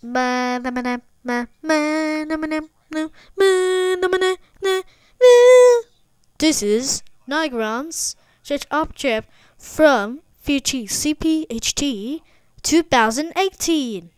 This is Nigrans Search Object from Future CPHT 2018.